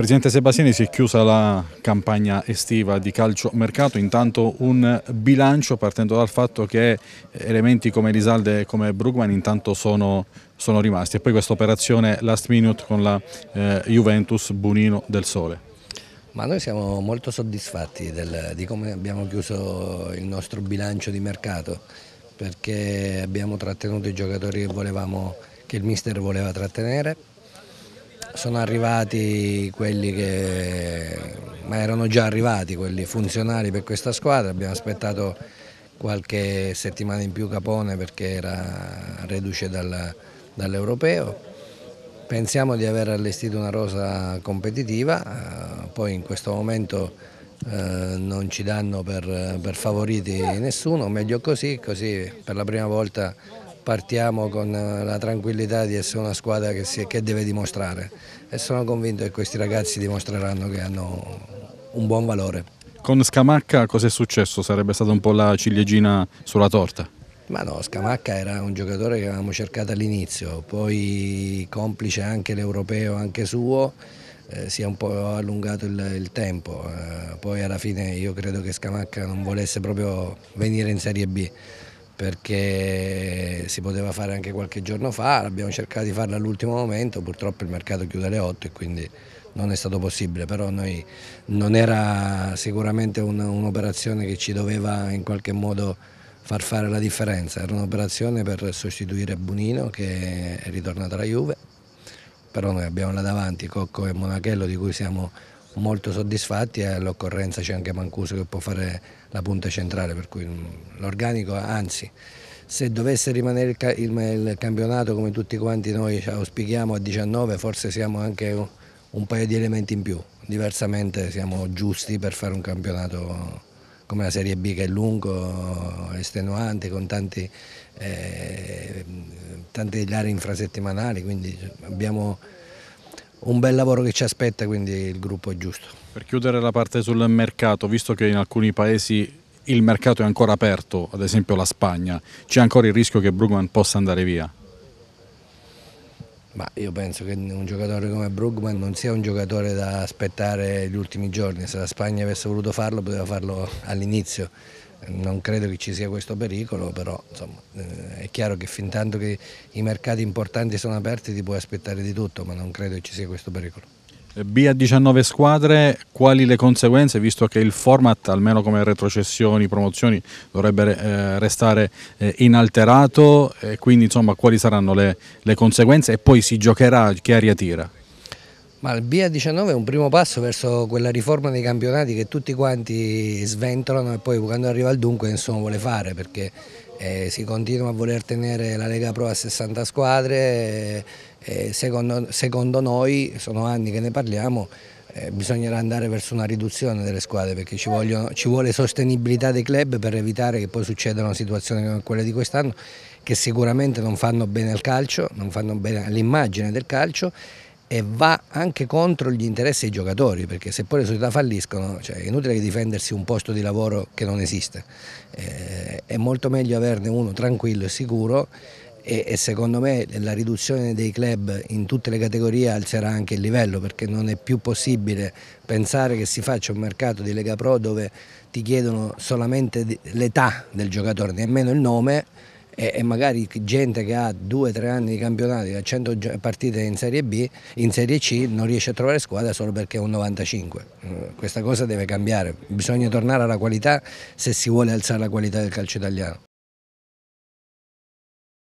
Presidente Sebastiani, si è chiusa la campagna estiva di calcio mercato, intanto un bilancio partendo dal fatto che elementi come Risalde e come Brugman intanto sono, sono rimasti e poi questa operazione last minute con la eh, Juventus Bunino del Sole. Ma noi siamo molto soddisfatti del, di come abbiamo chiuso il nostro bilancio di mercato perché abbiamo trattenuto i giocatori che, volevamo, che il mister voleva trattenere sono arrivati quelli che, ma erano già arrivati quelli funzionali per questa squadra, abbiamo aspettato qualche settimana in più Capone perché era reduce dal, dall'europeo. Pensiamo di aver allestito una rosa competitiva, eh, poi in questo momento eh, non ci danno per, per favoriti nessuno, meglio così, così per la prima volta partiamo con eh, la tranquillità di essere una squadra che, si, che deve dimostrare e sono convinto che questi ragazzi dimostreranno che hanno un buon valore. Con Scamacca cosa è successo? Sarebbe stata un po' la ciliegina sulla torta? Ma no, Scamacca era un giocatore che avevamo cercato all'inizio, poi complice anche l'europeo, anche suo, eh, si è un po' allungato il, il tempo, eh, poi alla fine io credo che Scamacca non volesse proprio venire in Serie B perché si poteva fare anche qualche giorno fa, abbiamo cercato di farla all'ultimo momento, purtroppo il mercato chiude alle 8 e quindi non è stato possibile, però noi non era sicuramente un'operazione che ci doveva in qualche modo far fare la differenza, era un'operazione per sostituire Bonino che è ritornato alla Juve, però noi abbiamo là davanti Cocco e Monachello di cui siamo molto soddisfatti e all'occorrenza c'è anche Mancuso che può fare la punta centrale, per cui mm, l'organico anzi se dovesse rimanere il, il, il, campionato come tutti quanti noi auspichiamo a 19 forse siamo anche un, un paio di elementi in più, diversamente siamo giusti per fare un campionato come la Serie B che è lungo, estenuante, con tanti, eh, tante gare infrasettimanali, quindi abbiamo un bel lavoro che ci aspetta, quindi il gruppo è giusto. Per chiudere la parte sul mercato, visto che in alcuni paesi il mercato è ancora aperto, ad esempio la Spagna, c'è ancora il rischio che Brugman possa andare via? Ma io penso che un giocatore come Brugman non sia un giocatore da aspettare gli ultimi giorni, se la Spagna avesse voluto farlo poteva farlo all'inizio, non credo che ci sia questo pericolo, però insomma, eh, è chiaro che fin tanto che i mercati importanti sono aperti ti puoi aspettare di tutto, ma non credo che ci sia questo pericolo. Eh, B a 19 squadre, quali le conseguenze, visto che il format, almeno come retrocessioni, promozioni, dovrebbe eh, restare eh, inalterato, quindi insomma quali saranno le, le conseguenze e poi si giocherà chi aria tira? Ma il BIA 19 è un primo passo verso quella riforma dei campionati che tutti quanti sventolano e poi quando arriva al dunque nessuno vuole fare perché eh, si continua a voler tenere la Lega Pro a 60 squadre, eh, eh, secondo, secondo noi, sono anni che ne parliamo, eh, bisognerà andare verso una riduzione delle squadre perché ci, vogliono, ci, vuole sostenibilità dei club per evitare che poi succedano situazioni come quelle di quest'anno che sicuramente non fanno bene al calcio, non fanno bene all'immagine del calcio e va anche contro gli interessi dei giocatori, perché se poi le società falliscono cioè è inutile che difendersi un posto di lavoro che non esiste, eh, è molto meglio averne uno tranquillo e sicuro e, e, secondo me la riduzione dei club in tutte le categorie alzerà anche il livello, perché non è più possibile pensare che si faccia un mercato di Lega Pro dove ti chiedono solamente l'età del giocatore, nemmeno il nome e, e magari gente che ha 2-3 anni di campionato, ha 100 partite in Serie B, in Serie C non riesce a trovare squadra solo perché è un 95. Eh, questa cosa deve cambiare, bisogna tornare alla qualità se si vuole alzare la qualità del calcio italiano.